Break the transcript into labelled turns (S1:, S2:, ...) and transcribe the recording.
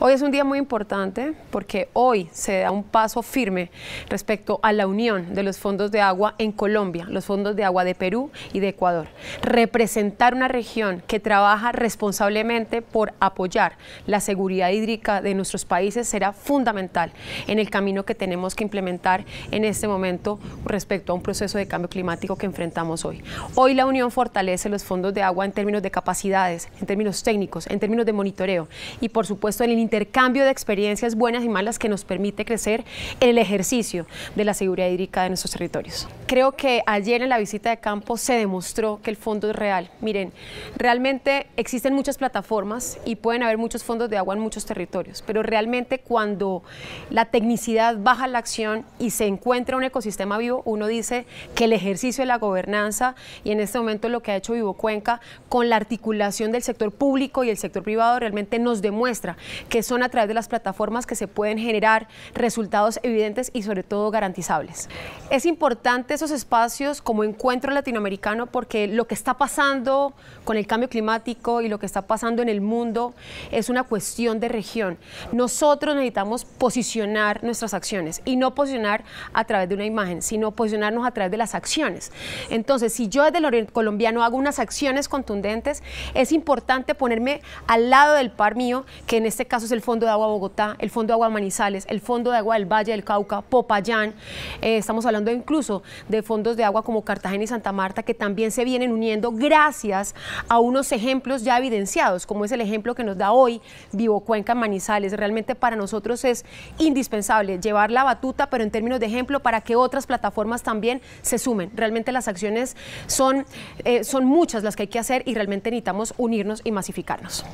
S1: Hoy es un día muy importante porque hoy se da un paso firme respecto a la unión de los fondos de agua en Colombia, los fondos de agua de Perú y de Ecuador. Representar una región que trabaja responsablemente por apoyar la seguridad hídrica de nuestros países será fundamental en el camino que tenemos que implementar en este momento respecto a un proceso de cambio climático que enfrentamos hoy. Hoy la Unión fortalece los fondos de agua en términos de capacidades, en términos técnicos, en términos de monitoreo y por supuesto en el intercambio de experiencias buenas y malas que nos permite crecer en el ejercicio de la seguridad hídrica de nuestros territorios. Creo que ayer en la visita de campo se demostró que el fondo es real. Miren, realmente existen muchas plataformas y pueden haber muchos fondos de agua en muchos territorios, pero realmente cuando la tecnicidad baja la acción y se encuentra un ecosistema vivo, uno dice que el ejercicio de la gobernanza y en este momento lo que ha hecho Vivo Cuenca con la articulación del sector público y el sector privado realmente nos demuestra que son a través de las plataformas que se pueden generar resultados evidentes y sobre todo garantizables. Es importante esos espacios como encuentro latinoamericano porque lo que está pasando con el cambio climático y lo que está pasando en el mundo es una cuestión de región. Nosotros necesitamos posicionar nuestras acciones y no posicionar a través de una imagen, sino posicionarnos a través de las acciones. Entonces, si yo desde el oriente colombiano hago unas acciones contundentes, es importante ponerme al lado del par mío, que en este caso es el Fondo de Agua Bogotá, el Fondo de Agua Manizales, el Fondo de Agua del Valle del Cauca, Popayán. Eh, estamos hablando incluso de fondos de agua como Cartagena y Santa Marta que también se vienen uniendo gracias a unos ejemplos ya evidenciados, como es el ejemplo que nos da hoy Vivo Cuenca Manizales. Realmente para nosotros es indispensable llevar la batuta, pero en términos de ejemplo, para que otras plataformas también se sumen. Realmente las acciones son, eh, son muchas las que hay que hacer y realmente necesitamos unirnos y masificarnos.